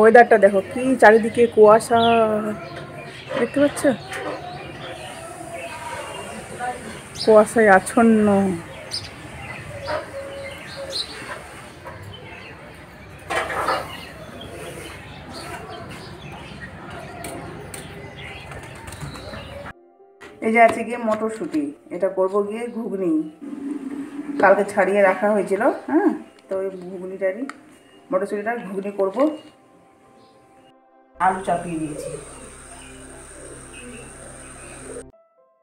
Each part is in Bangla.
ওয়েদারটা দেখো কি চারিদিকে কুয়াশা দেখতে পাচ্ছ কুয়াশায় আচ্ছন্ন এই যে আছে গিয়ে মটরশুঁটি এটা করবো গিয়ে ঘুগনি কালকে ছাড়িয়ে রাখা হয়েছিল হ্যাঁ তো ওই ঘুগনিটারই মটরশুঁটিটার ঘুগনি করবো আলু চাপিয়ে দিয়েছি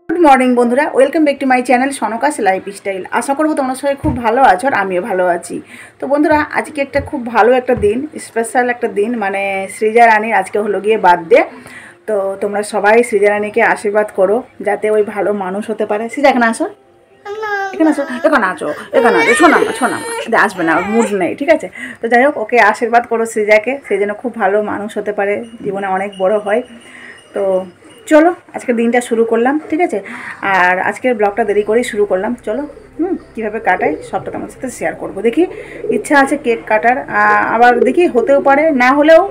গুড মর্নিং বন্ধুরা welcome back to my channel সনকাশ লাইফ স্টাইল আশা করবো তোমার সঙ্গে খুব ভালো আছো আর আমিও ভালো আছি তো বন্ধুরা আজকে একটা খুব ভালো একটা দিন স্পেশাল একটা দিন মানে সৃজা রানীর আজকে হলো গিয়ে বার্থডে তো তোমরা সবাই সৃজা রানীকে আশীর্বাদ করো যাতে ওই ভালো মানুষ হতে পারে সৃজা এখানে আসো এখানে আসো এখানে আছো এখানে আছো শোনা না শোনা না আসবে না মুড নেই ঠিক আছে তো যাই হোক ওকে আশীর্বাদ করো সৃজাকে সে যেন খুব ভালো মানুষ হতে পারে জীবনে অনেক বড় হয় তো চলো আজকের দিনটা শুরু করলাম ঠিক আছে আর আজকের ব্লগটা দেরি করেই শুরু করলাম চলো হুম কীভাবে কাটাই সবটা তোমার সাথে শেয়ার করবো দেখি ইচ্ছা আছে কেক কাটার আবার দেখি হতেও পারে না হলেও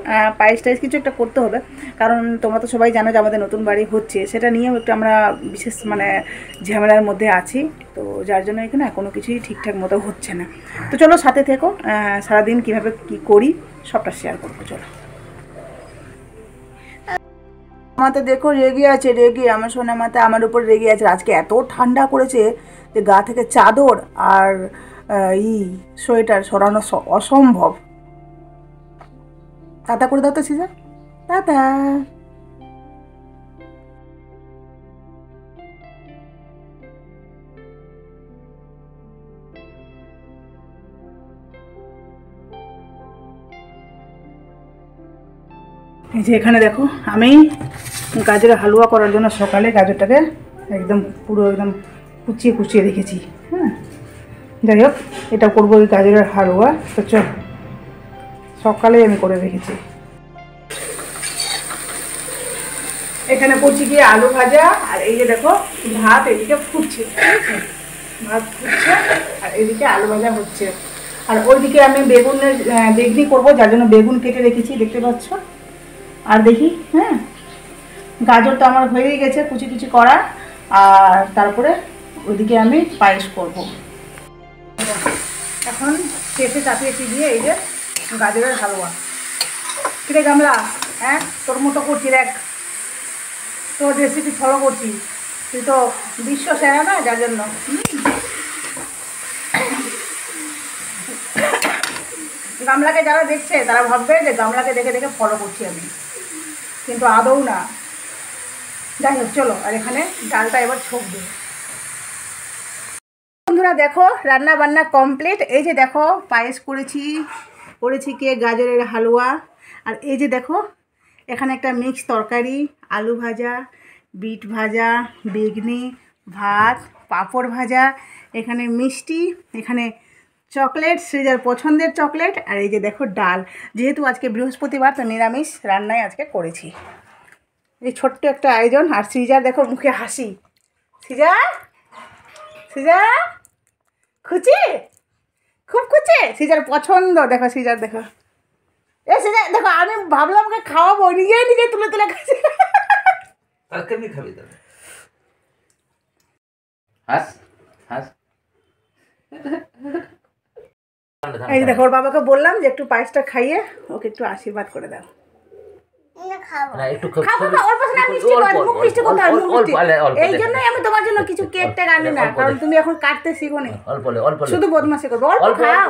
পায়েস টাইস কিছু একটা করতে হবে কারণ তোমরা তো সবাই জানো যে আমাদের নতুন বাড়ি হচ্ছে সেটা নিয়েও একটু আমরা বিশেষ মানে ঝামেলার মধ্যে আছি তো যার জন্য এখানে কোনো কিছুই ঠিকঠাক মতো হচ্ছে না তো চলো সাথে থেকো সারাদিন কীভাবে কি করি সবটা শেয়ার করবো চলো মা তো দেখো রেগে আছে রেগে আমার সোনা মাথা আমার উপর রেগে আছে আজকে এত ঠান্ডা করেছে যে গা থেকে চাদর আর ই সোয়েটার সরানো অসম্ভব তাতা করে দাও তো সিজা তাতা এই যে এখানে দেখো আমি গাজরের হালুয়া করার জন্য সকালে গাজরটাকে একদম পুরো একদম কুচিয়ে কুচিয়ে রেখেছি হ্যাঁ যাই হোক এটা করবো ওই গাজরের হালুয়া তো চল সকালে আমি করে রেখেছি এখানে করছি গিয়ে আলু ভাজা আর এই যে দেখো ভাত এদিকে ফুটছে হ্যাঁ। ভাত ফুটছে আর এদিকে আলু ভাজা হচ্ছে আর ওইদিকে আমি বেগুনের বেগনি করবো যার জন্য বেগুন কেটে রেখেছি দেখতে পাচ্ছ আর দেখি হ্যাঁ গাজরটা আমার হয়েই গেছে কুচি কুচি করা আর তারপরে ওইদিকে আমি পায়েস করব। এখন শেষে চাপিয়েছি দিয়ে এই যে গাজরের হালুয়া কিরে গামলা হ্যাঁ তোর মতো করছি দেখ তোর রেসিপি ফলো করছি তুই তো বিশ্ব সেরা না যার জন্য গামলাকে যারা দেখছে তারা ভাববে যে গামলাকে দেখে দেখে ফলো করছি আমি কিন্তু আদৌ না যাই হোক চলো আর এখানে ডালটা এবার ছোপ দেবো বন্ধুরা দেখো রান্না বান্না কমপ্লিট এই যে দেখো পায়েস করেছি করেছি কে গাজরের হালুয়া আর এই যে দেখো এখানে একটা মিক্স তরকারি আলু ভাজা বিট ভাজা বেগনি ভাত পাঁপড় ভাজা এখানে মিষ্টি এখানে চকলেট সৃজার পছন্দের চকলেট আর এই যে দেখো ডাল যেহেতু আজকে বৃহস্পতিবার তো নিরামিষ রান্নাই আজকে করেছি এই ছোট্ট একটা আয়োজন আর সৃজার দেখো মুখে হাসি সৃজা সৃজা খুচি খুব খুচে সৃজার পছন্দ দেখো সৃজার দেখো এ সৃজা দেখো আমি ভাবলাম ওকে খাওয়াবো নিজে নিজে তুলে তুলে খাচ্ছি খাবি তবে হাস হাস এই দেখো ওর বাবাকে বললাম যে একটু পায়েসটা খাইয়ে ওকে একটু আশীর্বাদ করে দাও আমি তোমার জন্য কিছু কেকটা রানি না কারণ তুমি এখন কাটতে শিখো নি শুধু বদমাসি করবো অল্প খাও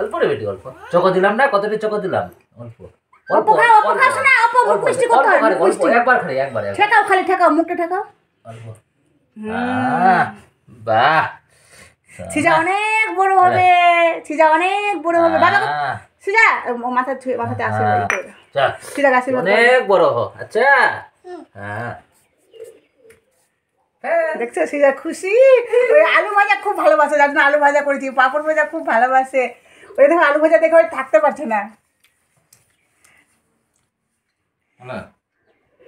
অল্প রে দিলাম না কতটা চকো দিলাম অল্প অল্প খাও অল্প খাও ঠেকাও খালি ঠেকাও মুখটা ঠেকাও অল্প বাহ সিজা আচ্ছা। অনেক বড় হবে সিজা অনেক বড় হবে বাবা সিজা মাথা মাথাতে করে সিজা অনেক বড় হ আচ্ছা হ্যাঁ। হ্যাঁ। দেখছো সিজা খুশি ওই আলু ভাজা খুব ভালোবাসে আলু ভাজা করেছি পাপড় ভাজা খুব ভালোবাসে ওই দেখো আলু ভাজা দেখে ওই থাকতে পারছে না হ্যাঁ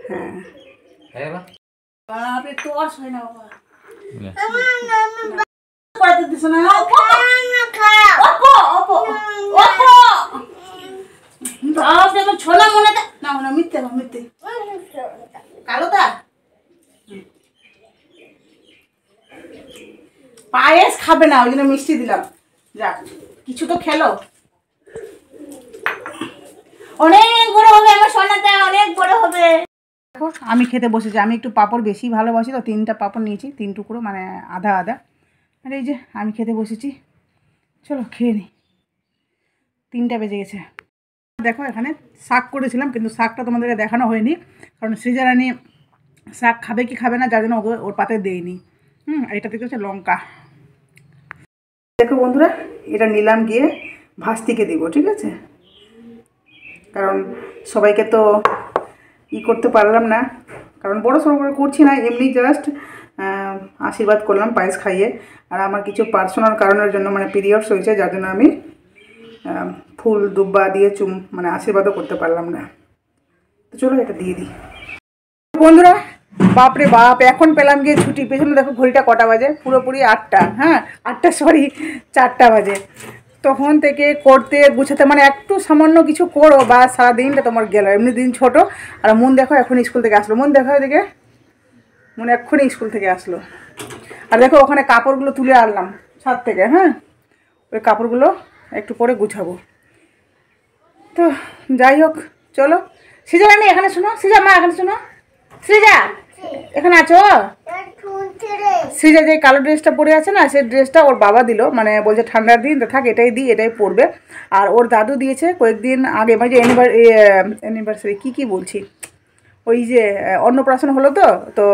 তোর হ্যাঁ, হয় না বাবা পায়েস খাবে না ওই জন্য মিষ্টি দিলাম যাক কিছু তো খেলো অনেক বড় হবে আমার সোনাটা অনেক বড় হবে আমি খেতে বসেছি আমি একটু পাপড় বেশি ভালোবাসি তো তিনটা পাপড় নিয়েছি তিন টুকরো মানে আধা আধা আর এই যে আমি খেতে বসেছি চলো খেয়ে নিই তিনটা বেজে গেছে দেখো এখানে শাক করেছিলাম কিন্তু শাকটা তোমাদের দেখানো হয়নি কারণ সৃজারানি শাক খাবে কি খাবে না যার জন্য ওকে ওর পাতে দেয়নি হুম এটা থেকে হচ্ছে লঙ্কা দেখো বন্ধুরা এটা নিলাম গিয়ে ভাস্তিকে দিব ঠিক আছে কারণ সবাইকে তো ই করতে পারলাম না কারণ বড় সড়ো করে করছি না এমনি জাস্ট আশীর্বাদ করলাম পায়েস খাইয়ে আর আমার কিছু পার্সোনাল কারণের জন্য মানে পিরিয়ডস হয়েছে যার জন্য আমি ফুল দুব্বা দিয়ে চুম মানে আশীর্বাদও করতে পারলাম না তো চলো এটা দিয়ে দিই বন্ধুরা বাপরে বাপ এখন পেলাম গিয়ে ছুটি পেছনে দেখো ঘড়িটা কটা বাজে পুরোপুরি আটটা হ্যাঁ আটটা সরি চারটা বাজে তখন থেকে করতে গুছাতে মানে একটু সামান্য কিছু করো বা সারাদিনটা তোমার গেল এমনি দিন ছোট আর মন দেখো এখন স্কুল থেকে আসলো মন দেখো এদিকে মনে এক্ষুনি স্কুল থেকে আসলো আর দেখো ওখানে কাপড়গুলো তুলে আনলাম ছাদ থেকে হ্যাঁ ওই কাপড়গুলো একটু পরে গুছাবো তো যাই হোক চলো সৃজা আমি এখানে শোনো সৃজা মা এখানে শোনো সৃজা এখানে আছো সিজা যে কালো ড্রেসটা পরে আছে না সেই ড্রেসটা ওর বাবা দিল মানে বলছে ঠান্ডার দিন থাক এটাই দিই এটাই পরবে আর ওর দাদু দিয়েছে কয়েকদিন আগে মানে যে অ্যানিভার্সারি কী কী বলছি ওই যে অন্নপ্রাশন হলো তো তো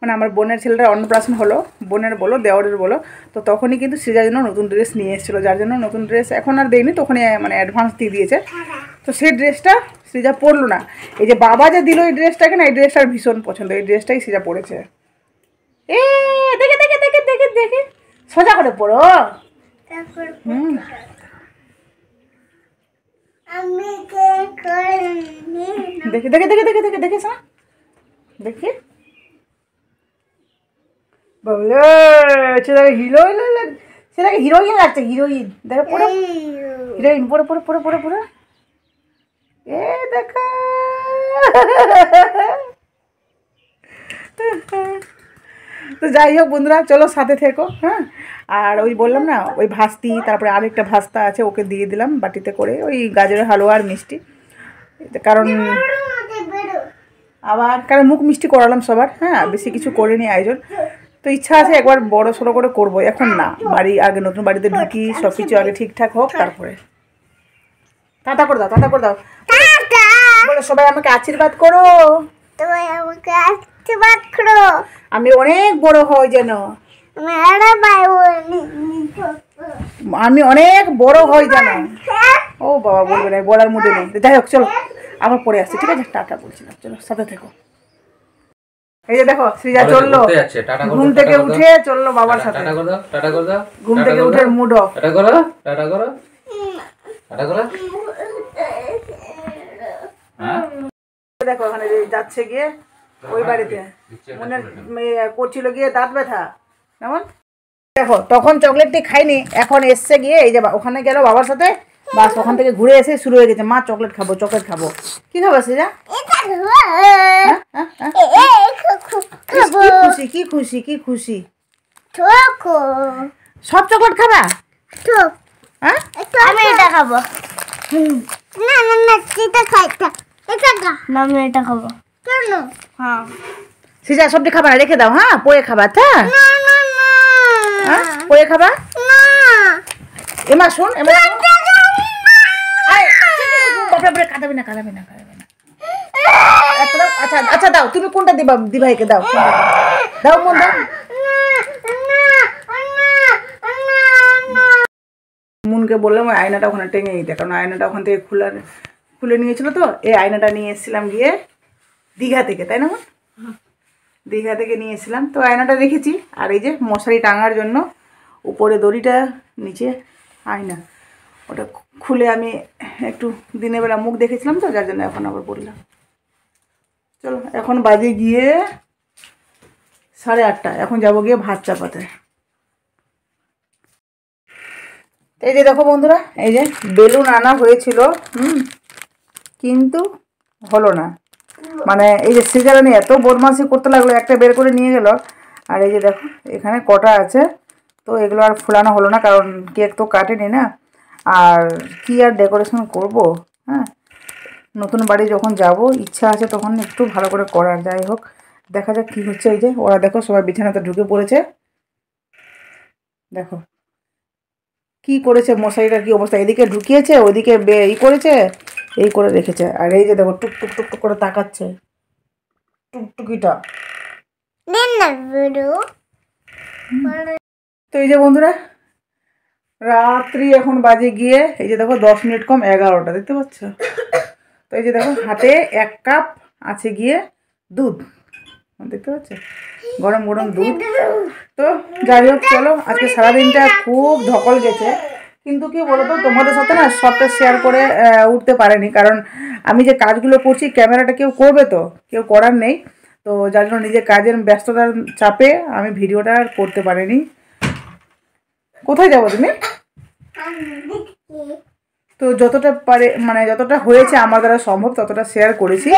মানে আমার বোনের ছেলেটা অন্নপ্রাশন হলো বোনের বলো দেওয়ারের বলো তো তখনই কিন্তু সেজার জন্য নতুন ড্রেস নিয়ে এসেছিলো যার জন্য নতুন ড্রেস এখন আর দেয়নি তখনই মানে অ্যাডভান্স দিয়ে দিয়েছে তো সেই ড্রেসটা সিজা পরলো না এই যে বাবা যে দিল এই ড্রেসটাকে না এই ড্রেসটার ভীষণ পছন্দ এই ড্রেসটাই সিজা পরেছে এই দেখি সোজা করে পড়ো দেখে দেখে দেখে দেখে দেখে দেখে শোনা দেখি বলে ছেলেটাকে হিরো ছেলেটাকে হিরোইন লাগছে হিরোইন দেখে পড়ে হিরোইন পড়ে পড়ে পড়ে পড়ে পড়ে এ দেখা তো যাই হোক বন্ধুরা চলো সাথে থেকো হ্যাঁ আর ওই বললাম না ওই ভাস্তি তারপরে আরেকটা ভাস্তা আছে ওকে দিয়ে দিলাম বাটিতে করে ওই গাজরের হালুয়া আর মিষ্টি কারণ আবার কারণ মুখ মিষ্টি করালাম সবার হ্যাঁ বেশি কিছু করিনি আয়োজন তো ইচ্ছা আছে একবার বড় সড়ো করে করব এখন না বাড়ি আগে নতুন বাড়িতে ঢুকি সব কিছু আগে ঠিকঠাক হোক তারপরে তাতা করে দাও তাতা করে দাও সবাই আমাকে আশীর্বাদ করো আমাকে হচ্ছে আমি অনেক বড় হই যেন আমি অনেক বড় হই যেন ও বাবা বলবে না বলার মধ্যে নেই যাই হোক চলো আবার পরে আসছে ঠিক আছে টাটা বলছিলাম চলো সাথে থেকো এই যে দেখো সৃজা চললো ঘুম থেকে উঠে চললো বাবার সাথে ঘুম থেকে উঠে মুড অফ টাটা করো টাটা করো টাটা করো দেখো ওখানে যাচ্ছে গিয়ে ওই হ্যাঁ, বাড়িতে হ্যাঁ, মনে করছিল গিয়ে দাঁত ব্যথা কেমন দেখো তখন চকলেটটি খাইনি এখন এসছে গিয়ে এই যে ওখানে গেল বাবার সাথে বাস ওখান থেকে ঘুরে এসে শুরু হয়ে গেছে মা চকলেট খাবো চকলেট খাবো কি খাবো সেজা হ্যাঁ, খুশি কি খুশি কি খুশি সব চকলেট খাবা আমি এটা খাবো না না না খাই এটা না আমি এটা খাবো কেন হ্যাঁ সিজা সবজি খাবার রেখে দাও হ্যাঁ পরে খাবার তা হ্যাঁ পরে খাবা এমা শোন এমা বাপরে কাঁদাবি না কাঁদাবি না কাঁদাবি না আচ্ছা, আচ্ছা আচ্ছা দাও তুমি কোনটা দিবা দিভাইকে দাও দাও মন দাও মুনকে বললাম ওই আয়নাটা ওখানে টেঙে দিতে কারণ আয়নাটা ওখান থেকে খুলে খুলে নিয়েছিল তো এই আয়নাটা নিয়ে এসেছিলাম গিয়ে দীঘা থেকে তাই না দীঘা থেকে নিয়ে এসেছিলাম তো আয়নাটা দেখেছি আর এই যে মশারি টাঙার জন্য উপরে দড়িটা নিচে আয়না ওটা খুলে আমি একটু দিনের বেলা মুখ দেখেছিলাম তো যার জন্য এখন আবার পড়লাম চলো এখন বাজে গিয়ে সাড়ে আটটা এখন যাব গিয়ে ভাত চাপাতে এই যে দেখো বন্ধুরা এই যে বেলুন আনা হয়েছিল হুম কিন্তু হলো না মানে এই যে নিয়ে এত বদমাসি করতে লাগলো একটা বের করে নিয়ে গেল আর এই যে দেখো এখানে কটা আছে তো এগুলো আর ফুলানো হলো না কারণ কেক তো কাটেনি না আর কি আর ডেকোরেশন করব হ্যাঁ নতুন বাড়ি যখন যাব ইচ্ছা আছে তখন একটু ভালো করে করার যাই হোক দেখা যাক কী হচ্ছে এই যে ওরা দেখো সবাই বিছানাতে ঢুকে পড়েছে দেখো কি করেছে মশারিটার কি অবস্থা এদিকে ঢুকিয়েছে ওদিকে ই করেছে এই করে রেখেছে আর এই যে দেখো টুক টুক টুক টুক করে তাকাচ্ছে টুকটুকিটা তো এই যে বন্ধুরা রাত্রি এখন বাজে গিয়ে এই যে দেখো দশ মিনিট কম এগারোটা দেখতে পাচ্ছ তো এই যে দেখো হাতে এক কাপ আছে গিয়ে দুধ দেখতে পাচ্ছ গরম গরম দুধ তো যাই হোক চলো আজকে সারাদিনটা খুব ধকল গেছে কিন্তু কি বলতো তোমাদের সাথে না সবটা শেয়ার করে উঠতে পারেনি কারণ আমি যে কাজগুলো করছি ক্যামেরাটা কেউ করবে তো কেউ করার নেই তো যার জন্য নিজের কাজের ব্যস্ততার চাপে আমি ভিডিওটা আর করতে পারিনি কোথায় যাবো তুমি তো যতটা পারে মানে যতটা হয়েছে আমার দ্বারা সম্ভব ততটা শেয়ার করেছি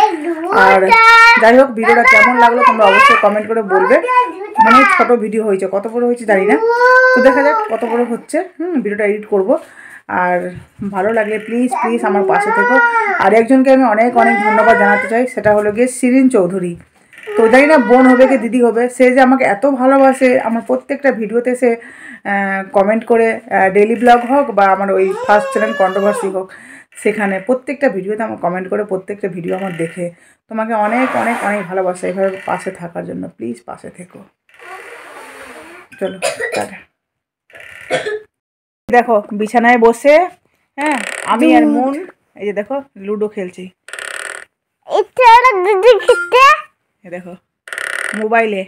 আর যাই হোক ভিডিওটা কেমন লাগলো তোমরা অবশ্যই কমেন্ট করে বলবে মানে ছোটো ভিডিও হয়েছে কত বড় হয়েছে জানি না তো দেখা যাক কত বড় হচ্ছে হুম ভিডিওটা এডিট করব আর ভালো লাগলে প্লিজ প্লিজ আমার পাশে থেকো আর একজনকে আমি অনেক অনেক ধন্যবাদ জানাতে চাই সেটা হলো গিয়ে সিরিন চৌধুরী তো জানি না বোন হবে কি দিদি হবে সে যে আমাকে এত ভালোবাসে আমার প্রত্যেকটা ভিডিওতে সে কমেন্ট করে ডেলি ব্লগ হোক বা আমার ওই ফার্স্ট চ্যানেল কন্ট্রোভার্সি হোক সেখানে প্রত্যেকটা ভিডিওতে আমার কমেন্ট করে প্রত্যেকটা ভিডিও আমার দেখে তোমাকে অনেক অনেক অনেক ভালোবাসে এভাবে পাশে থাকার জন্য প্লিজ পাশে থেকো চলো তাহলে দেখো বিছানায় বসে হ্যাঁ আমি আর মন এই যে দেখো লুডো খেলছি এটা দেখো মোবাইলে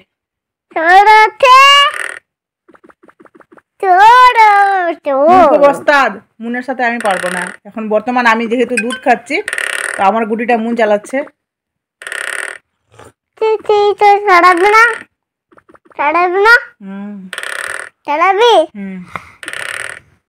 মুনের সাথে আমি পারবো না এখন বর্তমান আমি যেহেতু দুধ খাচ্ছি তো আমার গুটিটা মুন চালাচ্ছে চালাবি